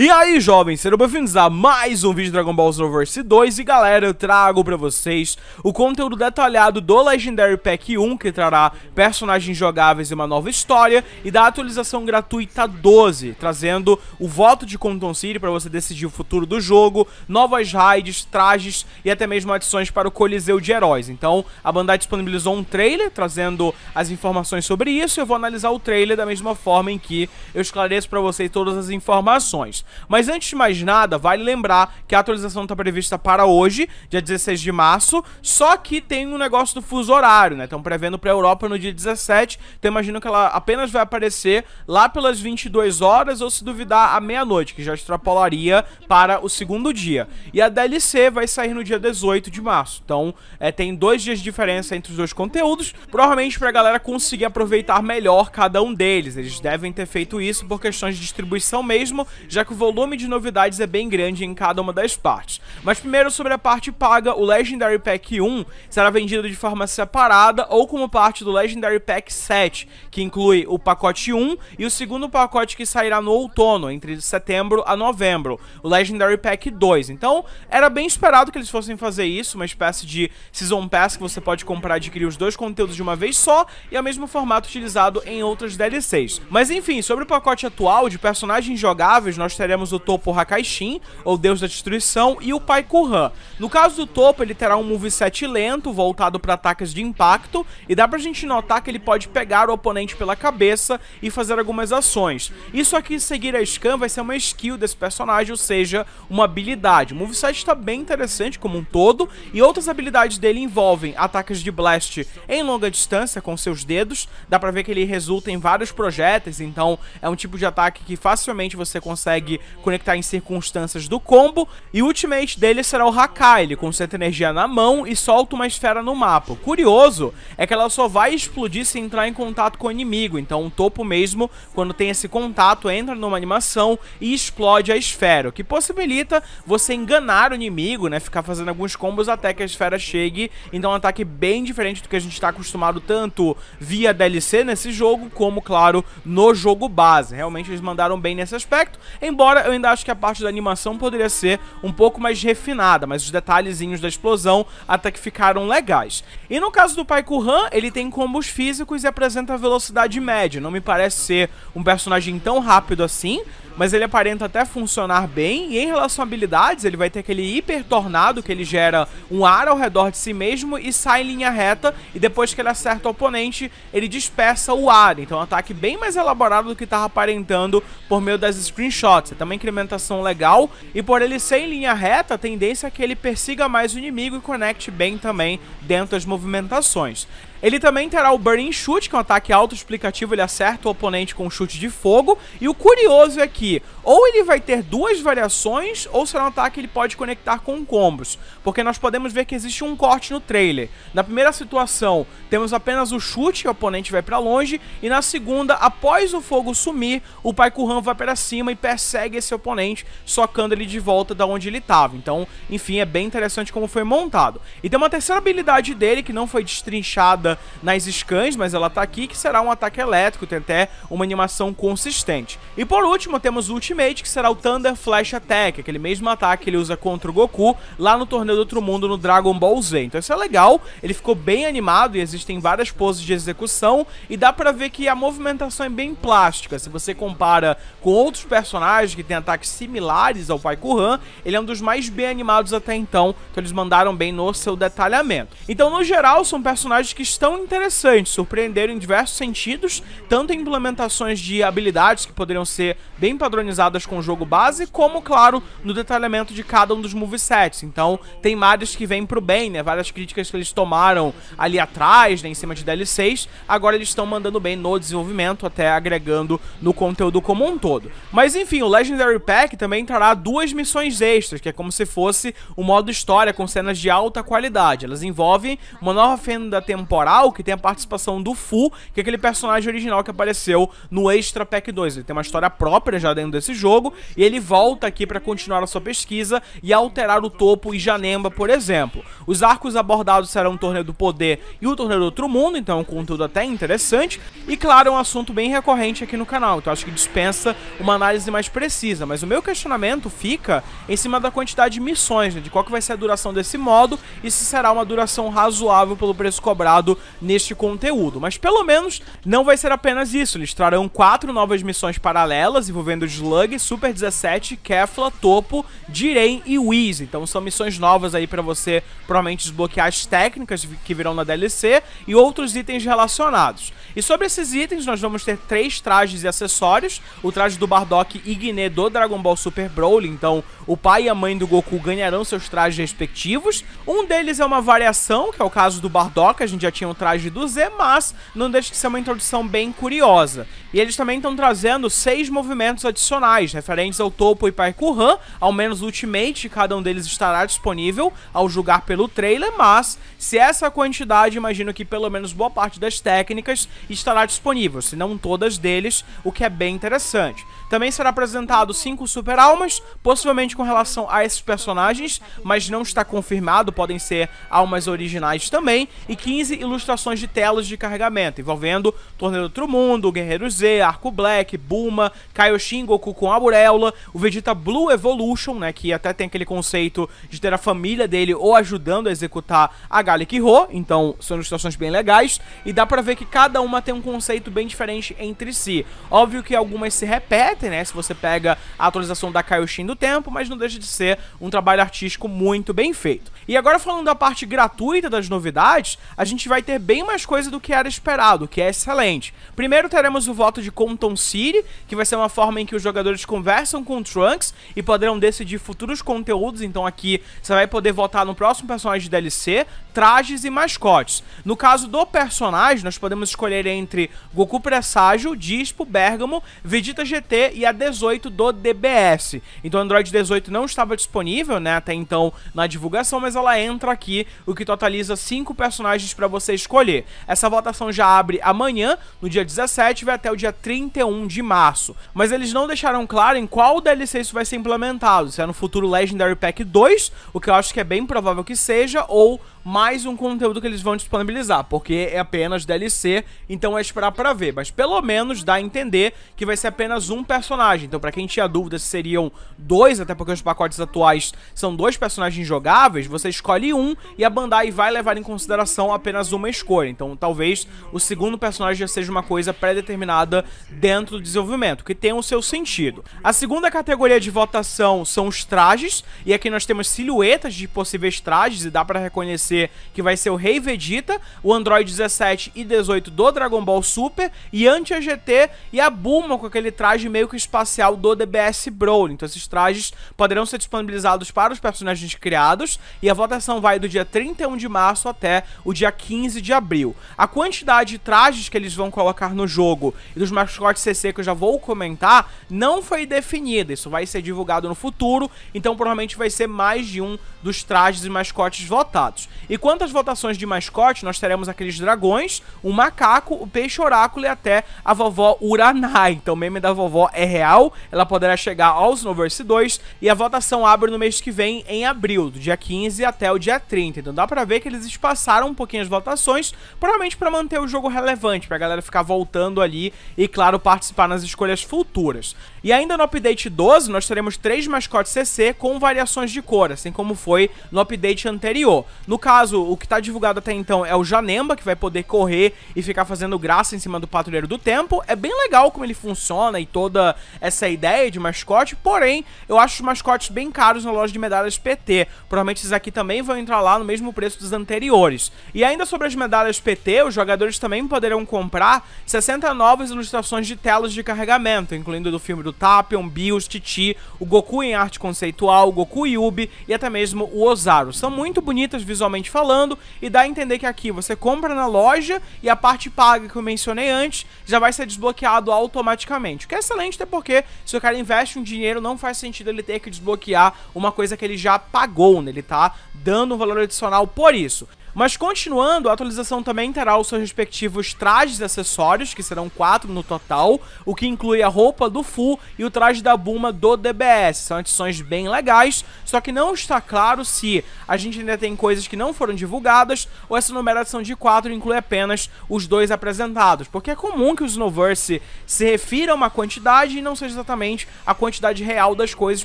E aí, jovens, sejam bem-vindos a mais um vídeo de Dragon Ball Xenoverse 2 E galera, eu trago pra vocês o conteúdo detalhado do Legendary Pack 1 Que trará personagens jogáveis e uma nova história E da atualização gratuita 12 Trazendo o voto de Compton City pra você decidir o futuro do jogo Novas raids, trajes e até mesmo adições para o Coliseu de Heróis Então, a Bandai disponibilizou um trailer trazendo as informações sobre isso Eu vou analisar o trailer da mesma forma em que eu esclareço pra vocês todas as informações mas antes de mais nada, vale lembrar que a atualização está prevista para hoje, dia 16 de março, só que tem um negócio do fuso horário, né? Estão prevendo para a Europa no dia 17, então imagino que ela apenas vai aparecer lá pelas 22 horas ou se duvidar à meia-noite, que já extrapolaria para o segundo dia. E a DLC vai sair no dia 18 de março, então é, tem dois dias de diferença entre os dois conteúdos, provavelmente para a galera conseguir aproveitar melhor cada um deles. Eles devem ter feito isso por questões de distribuição mesmo, já que o volume de novidades é bem grande em cada uma das partes. Mas primeiro sobre a parte paga, o Legendary Pack 1 será vendido de forma separada ou como parte do Legendary Pack 7, que inclui o pacote 1 e o segundo pacote que sairá no outono, entre setembro a novembro, o Legendary Pack 2. Então, era bem esperado que eles fossem fazer isso, uma espécie de Season Pass que você pode comprar e adquirir os dois conteúdos de uma vez só e é o mesmo formato utilizado em outras DLCs. Mas enfim, sobre o pacote atual de personagens jogáveis, nós teremos o topo Hakaishin, ou Deus da Destruição, e o Pai Kuhan. No caso do topo, ele terá um moveset lento, voltado para ataques de impacto, e dá pra gente notar que ele pode pegar o oponente pela cabeça e fazer algumas ações. Isso aqui, seguir a scan, vai ser uma skill desse personagem, ou seja, uma habilidade. O moveset está bem interessante como um todo, e outras habilidades dele envolvem ataques de blast em longa distância com seus dedos, dá pra ver que ele resulta em vários projéteis, então é um tipo de ataque que facilmente você consegue conectar em circunstâncias do combo. E o ultimate dele será o Hakai, ele concentra energia na mão e solta uma esfera no mapa. curioso é que ela só vai explodir se entrar em contato com o inimigo, então o topo mesmo, quando tem esse contato, entra numa animação e explode a esfera, o que possibilita você enganar o inimigo, né, ficar fazendo alguns combos até que a esfera chegue, então é um ataque bem diferente do que a gente está acostumado tanto via DLC nesse jogo, como, claro, no jogo base. Realmente eles mandaram bem nesse aspecto, embora Embora eu ainda acho que a parte da animação poderia ser um pouco mais refinada, mas os detalhezinhos da explosão até que ficaram legais. E no caso do Pai Han, ele tem combos físicos e apresenta velocidade média. Não me parece ser um personagem tão rápido assim, mas ele aparenta até funcionar bem. E em relação a habilidades, ele vai ter aquele hiper tornado que ele gera um ar ao redor de si mesmo e sai em linha reta. E depois que ele acerta o oponente, ele dispersa o ar. Então, é um ataque bem mais elaborado do que estava aparentando por meio das screenshots. É também incrementação legal. E por ele ser em linha reta, a tendência é que ele persiga mais o inimigo e conecte bem também dentro das movimentações. Ele também terá o Burning Shoot, que é um ataque auto-explicativo, ele acerta o oponente com um chute de fogo. E o curioso é que, ou ele vai ter duas variações, ou será um ataque que ele pode conectar com combos. Porque nós podemos ver que existe um corte no trailer. Na primeira situação, temos apenas o chute, o oponente vai para longe. E na segunda, após o fogo sumir, o Pai Ram vai para cima e persegue esse oponente, socando ele de volta da onde ele estava. Então, enfim, é bem interessante como foi montado. E tem uma terceira habilidade dele, que não foi destrinchada nas scans, mas ela tá aqui, que será um ataque elétrico, tem até uma animação consistente. E por último, temos o Ultimate, que será o Thunder Flash Attack, aquele mesmo ataque que ele usa contra o Goku lá no Torneio do Outro Mundo no Dragon Ball Z. Então isso é legal, ele ficou bem animado e existem várias poses de execução e dá pra ver que a movimentação é bem plástica. Se você compara com outros personagens que têm ataques similares ao Pai Kuhan, ele é um dos mais bem animados até então, então eles mandaram bem no seu detalhamento. Então no geral são personagens que estão interessantes, surpreenderam em diversos sentidos, tanto em implementações de habilidades que poderiam ser bem padronizadas com o jogo base, como, claro, no detalhamento de cada um dos movesets. Então, tem mares que vêm pro bem, né? Várias críticas que eles tomaram ali atrás, né, em cima de DL6, agora eles estão mandando bem no desenvolvimento, até agregando no conteúdo como um todo. Mas enfim, o Legendary Pack também trará duas missões extras, que é como se fosse o um modo história com cenas de alta qualidade. Elas envolvem uma nova fenda temporal que tem a participação do Fu, que é aquele personagem original que apareceu no Extra Pack 2. Ele tem uma história própria já dentro desse jogo, e ele volta aqui para continuar a sua pesquisa e alterar o topo e Janemba, por exemplo. Os arcos abordados serão o Torneio do Poder e o Torneio do Outro Mundo, então é um conteúdo até interessante, e claro, é um assunto bem recorrente aqui no canal, então acho que dispensa uma análise mais precisa, mas o meu questionamento fica em cima da quantidade de missões, né, de qual que vai ser a duração desse modo e se será uma duração razoável pelo preço cobrado neste conteúdo. Mas pelo menos não vai ser apenas isso. Eles trarão quatro novas missões paralelas envolvendo Slug, Super 17, Kefla, Topo, Direi e Wiz. Então são missões novas aí para você provavelmente desbloquear as técnicas que virão na DLC e outros itens relacionados. E sobre esses itens, nós vamos ter três trajes e acessórios. O traje do Bardock e Guiné do Dragon Ball Super Broly, então o pai e a mãe do Goku ganharão seus trajes respectivos. Um deles é uma variação, que é o caso do Bardock, a gente já tinha tinha o traje do Z, mas não deixa de ser uma introdução bem curiosa. E eles também estão trazendo seis movimentos adicionais, referentes ao Topo e Parkour ao menos ultimamente Ultimate, cada um deles estará disponível ao julgar pelo trailer, mas se essa quantidade, imagino que pelo menos boa parte das técnicas estará disponível, se não todas deles, o que é bem interessante. Também será apresentado cinco super almas, possivelmente com relação a esses personagens, mas não está confirmado, podem ser almas originais também, e 15 ilustrações de telas de carregamento, envolvendo Torneio do Outro Mundo, Guerreiro Z, Arco Black, Bulma, Kaioshin, Goku com a o Vegeta Blue Evolution, né, que até tem aquele conceito de ter a família dele ou ajudando a executar a galick Ro, então são ilustrações bem legais, e dá pra ver que cada uma tem um conceito bem diferente entre si. Óbvio que algumas se repetem, né? Se você pega a atualização da Kaioshin do tempo, mas não deixa de ser um trabalho artístico muito bem feito. E agora falando da parte gratuita das novidades, a gente vai ter bem mais coisa do que era esperado, que é excelente. Primeiro teremos o voto de Compton City, que vai ser uma forma em que os jogadores conversam com o Trunks e poderão decidir futuros conteúdos, então aqui você vai poder votar no próximo personagem de DLC, trajes e mascotes. No caso do personagem, nós podemos escolher entre Goku Presságio, Dispo, Bergamo, Vegeta GT e a 18 do DBS. Então o Android 18 não estava disponível, né, até então na divulgação, mas ela entra aqui, o que totaliza 5 personagens para você escolher. Essa votação já abre amanhã, no dia 17, vai até o dia 31 de março. Mas eles não deixaram claro em qual DLC isso vai ser implementado, se é no futuro Legendary Pack 2, o que eu acho que é bem provável que seja, ou mais um conteúdo que eles vão disponibilizar, porque é apenas DLC, então é esperar pra ver. Mas pelo menos dá a entender que vai ser apenas um personagem. Então, pra quem tinha dúvida se seriam dois, até porque os pacotes atuais são dois personagens jogáveis, você escolhe um e a Bandai vai levar em consideração apenas uma escolha. Então, talvez o segundo personagem já seja uma coisa pré-determinada dentro do desenvolvimento, que tem o seu sentido. A segunda categoria de votação são os trajes, e aqui nós temos silhuetas de possíveis trajes e dá para reconhecer que vai ser o Rei Vegeta, o Android 17 e 18 do Dragon Ball Super, e anti GT e a Bulma com aquele traje meio que espacial do DBS Brawl. Então esses trajes poderão ser disponibilizados para os personagens criados e a votação vai do dia 31 de março até o dia 15 de abril. A quantidade de trajes que eles vão colocar no jogo e dos mascotes CC que eu já vou comentar não foi definida. Isso vai ser divulgado no futuro, então provavelmente vai ser mais de um dos trajes e mascotes votados. E quantas votações de mascote, nós teremos aqueles dragões, o macaco, o peixe oráculo e até a vovó Uraná. Então o meme da vovó é real, ela poderá chegar aos Snowverse 2 e a votação abre no mês que vem, em abril, do dia 15 até o dia 30. Então dá pra ver que eles espaçaram um pouquinho as votações, provavelmente para manter o jogo relevante, pra galera ficar voltando ali e, claro, participar nas escolhas futuras. E ainda no update 12, nós teremos três mascotes CC com variações de cor, assim como foi no update anterior. No caso, o que está divulgado até então é o Janemba, que vai poder correr e ficar fazendo graça em cima do Patrulheiro do Tempo. É bem legal como ele funciona e toda essa ideia de mascote, porém, eu acho os mascotes bem caros na loja de medalhas PT. Provavelmente esses aqui também vão entrar lá no mesmo preço dos anteriores. E ainda sobre as medalhas PT, os jogadores também poderão comprar 60 novas ilustrações de telas de carregamento, incluindo do filme do Tapion, Bills, Titi, o Goku em arte conceitual, o Goku Yubi e até mesmo o Ozaru. São muito bonitas visualmente falando, e dá a entender que aqui você compra na loja e a parte paga que eu mencionei antes já vai ser desbloqueado automaticamente. O que é excelente até porque se o cara investe um dinheiro, não faz sentido ele ter que desbloquear uma coisa que ele já pagou, né? Ele tá dando um valor adicional por isso. Mas continuando, a atualização também terá os seus respectivos trajes e acessórios, que serão quatro no total, o que inclui a roupa do Fu e o traje da Buma do DBS. São adições bem legais, só que não está claro se a gente ainda tem coisas que não foram divulgadas ou essa numeração de quatro inclui apenas os dois apresentados, porque é comum que o Snowverse se refira a uma quantidade e não seja exatamente a quantidade real das coisas,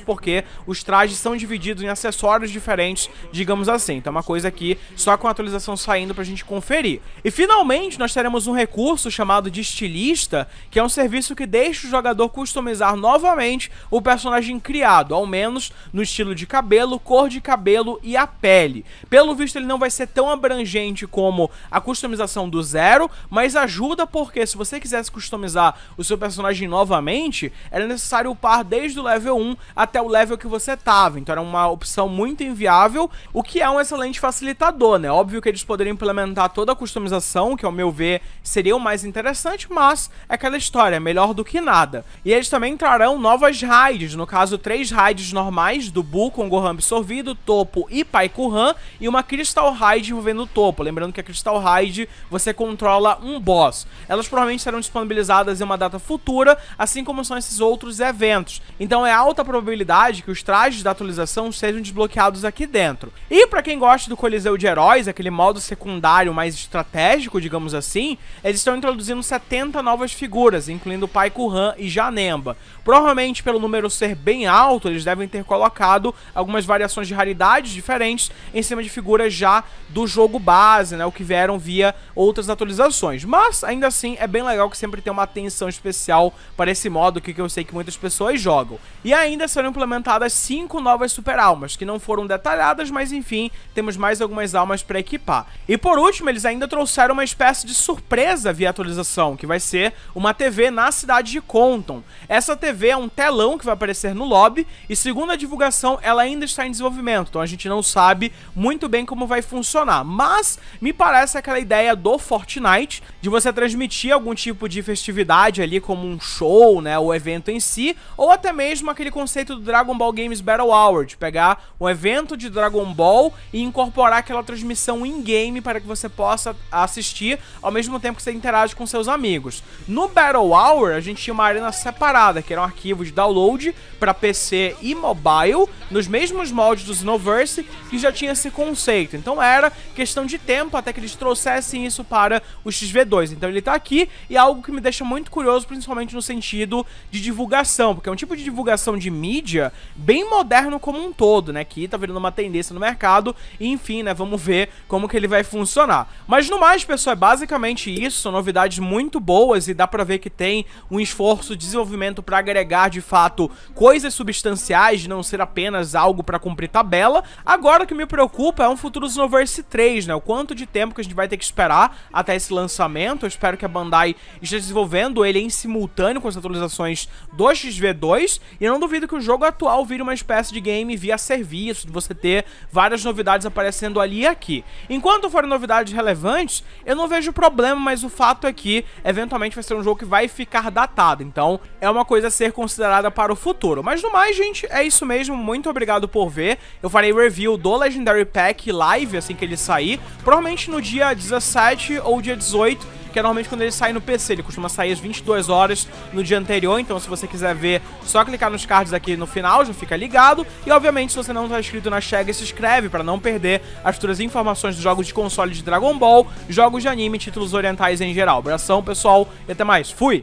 porque os trajes são divididos em acessórios diferentes, digamos assim. Então é uma coisa que só com a atualização saindo pra gente conferir. E finalmente nós teremos um recurso chamado de estilista, que é um serviço que deixa o jogador customizar novamente o personagem criado, ao menos no estilo de cabelo, cor de cabelo e a pele. Pelo visto ele não vai ser tão abrangente como a customização do zero, mas ajuda porque se você quisesse customizar o seu personagem novamente, era necessário upar desde o level 1 até o level que você tava, então era uma opção muito inviável, o que é um excelente facilitador, né? óbvio que eles poderiam implementar toda a customização, que ao meu ver seria o mais interessante, mas é aquela história, é melhor do que nada. E eles também trarão novas raids, no caso três raids normais, do Buu com Gohan absorvido, Topo e Paikuhan, e uma Crystal Raid envolvendo o Topo. Lembrando que a Crystal Raid você controla um boss. Elas provavelmente serão disponibilizadas em uma data futura, assim como são esses outros eventos. Então é alta probabilidade que os trajes da atualização sejam desbloqueados aqui dentro. E para quem gosta do Coliseu de Heróis, aquele modo secundário mais estratégico, digamos assim, eles estão introduzindo 70 novas figuras, incluindo Pai Kuhan e Janemba. Provavelmente pelo número ser bem alto, eles devem ter colocado algumas variações de raridades diferentes em cima de figuras já do jogo base, né, o que vieram via outras atualizações. Mas ainda assim é bem legal que sempre tem uma atenção especial para esse modo que eu sei que muitas pessoas jogam. E ainda serão implementadas cinco novas super almas, que não foram detalhadas, mas enfim, temos mais algumas almas pré equipar. E por último, eles ainda trouxeram uma espécie de surpresa via atualização, que vai ser uma TV na cidade de Compton. Essa TV é um telão que vai aparecer no lobby e segundo a divulgação, ela ainda está em desenvolvimento, então a gente não sabe muito bem como vai funcionar, mas me parece aquela ideia do Fortnite de você transmitir algum tipo de festividade ali como um show, né, o evento em si, ou até mesmo aquele conceito do Dragon Ball Games Battle Hour, de pegar um evento de Dragon Ball e incorporar aquela transmissão versão in-game para que você possa assistir ao mesmo tempo que você interage com seus amigos. No Battle Hour, a gente tinha uma arena separada, que era um arquivo de download para PC e mobile, nos mesmos moldes do Xenoverse, que já tinha esse conceito. Então era questão de tempo até que eles trouxessem isso para o XV2. Então ele está aqui e é algo que me deixa muito curioso, principalmente no sentido de divulgação, porque é um tipo de divulgação de mídia bem moderno como um todo, né? Que tá virando uma tendência no mercado. E enfim, né? Vamos ver como que ele vai funcionar. Mas no mais, pessoal, é basicamente isso, são novidades muito boas e dá pra ver que tem um esforço de desenvolvimento para agregar, de fato, coisas substanciais, não ser apenas algo para cumprir tabela. Agora o que me preocupa é um futuro Xenoverse 3, né, o quanto de tempo que a gente vai ter que esperar até esse lançamento, eu espero que a Bandai esteja desenvolvendo ele em simultâneo com as atualizações do XV2, e não duvido que o jogo atual vire uma espécie de game via serviço, de você ter várias novidades aparecendo ali e aqui. Enquanto forem novidades relevantes, eu não vejo problema, mas o fato é que eventualmente vai ser um jogo que vai ficar datado. Então, é uma coisa a ser considerada para o futuro. Mas no mais, gente, é isso mesmo. Muito obrigado por ver. Eu farei review do Legendary Pack live assim que ele sair, provavelmente no dia 17 ou dia 18 que normalmente quando ele sai no PC, ele costuma sair às 22 horas no dia anterior, então se você quiser ver, só clicar nos cards aqui no final, já fica ligado, e obviamente se você não está inscrito na Chega, se inscreve para não perder as futuras informações dos jogos de console de Dragon Ball, jogos de anime, títulos orientais em geral. Abração, pessoal, e até mais. Fui!